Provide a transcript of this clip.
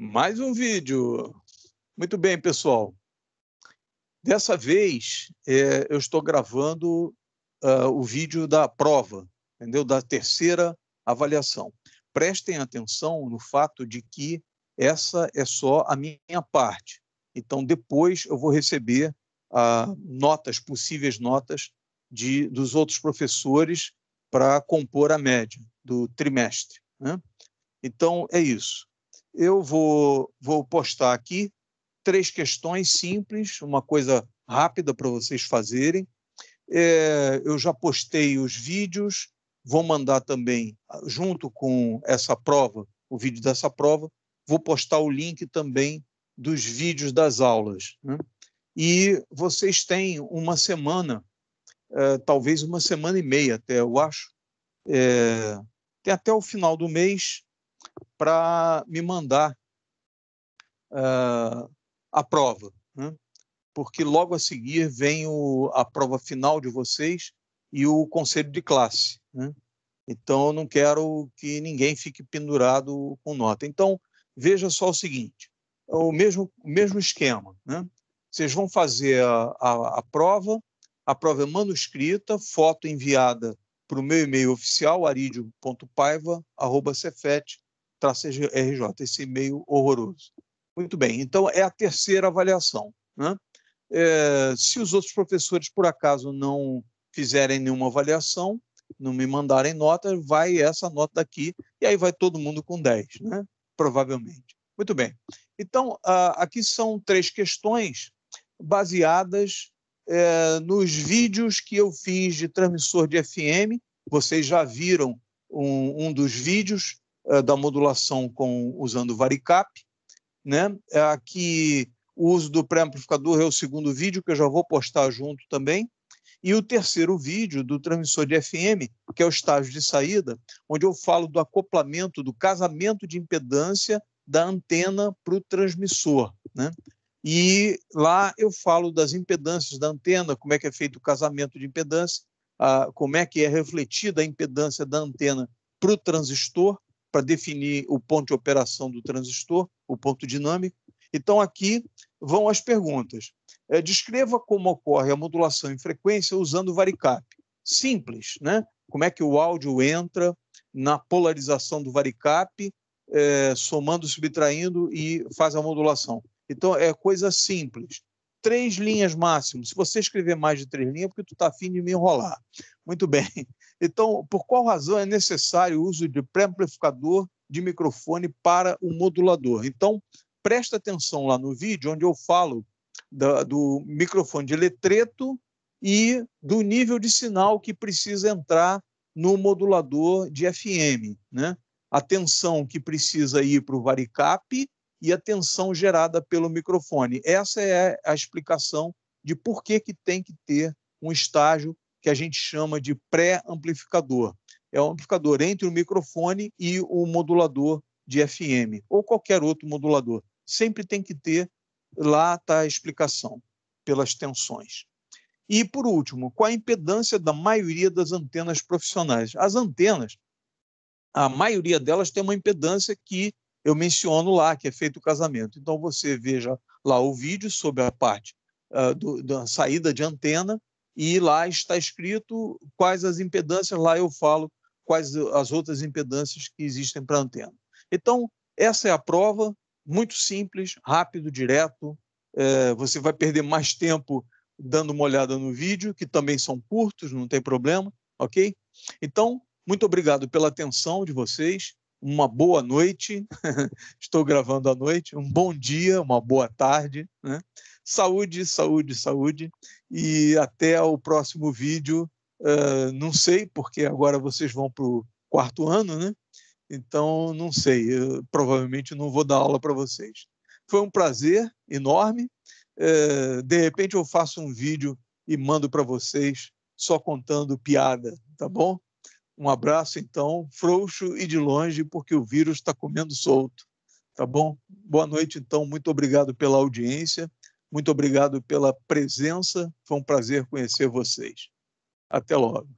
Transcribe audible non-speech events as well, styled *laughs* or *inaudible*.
Mais um vídeo. Muito bem, pessoal. Dessa vez, é, eu estou gravando uh, o vídeo da prova, entendeu? Da terceira avaliação. Prestem atenção no fato de que essa é só a minha parte. Então, depois eu vou receber uh, notas, possíveis notas de, dos outros professores para compor a média do trimestre. Né? Então, é isso eu vou, vou postar aqui três questões simples, uma coisa rápida para vocês fazerem. É, eu já postei os vídeos, vou mandar também, ah, junto com essa prova, o vídeo dessa prova, vou postar o link também dos vídeos das aulas. Né? E vocês têm uma semana, é, talvez uma semana e meia até, eu acho, é, tem até o final do mês para me mandar uh, a prova, né? porque logo a seguir vem o, a prova final de vocês e o conselho de classe. Né? Então, eu não quero que ninguém fique pendurado com nota. Então, veja só o seguinte: o mesmo, o mesmo esquema. Né? Vocês vão fazer a, a, a prova, a prova é manuscrita, foto enviada para o meu e-mail oficial, aridio.paiva.cefet.com RJ, esse e-mail horroroso. Muito bem, então é a terceira avaliação. Né? É, se os outros professores, por acaso, não fizerem nenhuma avaliação, não me mandarem nota, vai essa nota daqui, e aí vai todo mundo com 10, né? provavelmente. Muito bem. Então, aqui são três questões baseadas é, nos vídeos que eu fiz de transmissor de FM. Vocês já viram um, um dos vídeos eh, da modulação com usando varicap, né? Eh, aqui o uso do pré-amplificador é o segundo vídeo que eu já vou postar junto também. E o terceiro vídeo do transmissor de FM, que é o estágio de saída, onde eu falo do acoplamento, do casamento de impedância da antena para o transmissor. Né? E lá eu falo das impedâncias da antena, como é que é feito o casamento de impedância, a, ah, como é que é refletida a impedância da antena para o transistor para definir o ponto de operação do transistor, o ponto dinâmico. Então, aqui vão as perguntas. É, descreva como ocorre a modulação em frequência usando o varicap. Simples, né? Como é que o áudio entra na polarização do varicap, é, somando, subtraindo e faz a modulação. Então, é coisa simples. Três linhas máximo. Se você escrever mais de três linhas, é porque tu está afim de me enrolar. Muito bem. Então, por qual razão é necessário o uso de pré-amplificador de microfone para o modulador? Então, presta atenção lá no vídeo, onde eu falo da, do microfone de letreto e do nível de sinal que precisa entrar no modulador de FM, né? A tensão que precisa ir para o varicap e a tensão gerada pelo microfone. Essa é a explicação de por que, que tem que ter um estágio que a gente chama de pré-amplificador. É um amplificador entre o microfone e o modulador de FM, ou qualquer outro modulador. Sempre tem que ter, lá tá a explicação, pelas tensões. E, por último, qual a impedância da maioria das antenas profissionais? As antenas, a maioria delas tem uma impedância que eu menciono lá, que é feito o casamento. Então, você veja lá o vídeo sobre a parte uh, do, da saída de antena e lá está escrito quais as impedâncias, lá eu falo quais as outras impedâncias que existem para a antena. Então, essa é a prova, muito simples, rápido, direto. É, você vai perder mais tempo dando uma olhada no vídeo, que também são curtos, não tem problema, ok? Então, muito obrigado pela atenção de vocês. Uma boa noite. *laughs* Estou gravando à noite. Um bom dia, uma boa tarde. Né? Saúde, saúde, saúde. E até o próximo vídeo. Uh, não sei, porque agora vocês vão para o quarto ano, né? Então, não sei. Eu, provavelmente não vou dar aula para vocês. Foi um prazer enorme. Uh, de repente, eu faço um vídeo e mando para vocês só contando piada, tá bom? Um abraço, então, frouxo e de longe, porque o vírus está comendo solto, tá bom? Boa noite, então, muito obrigado pela audiência muito obrigado pela presença, foi um prazer conhecer vocês. Até logo.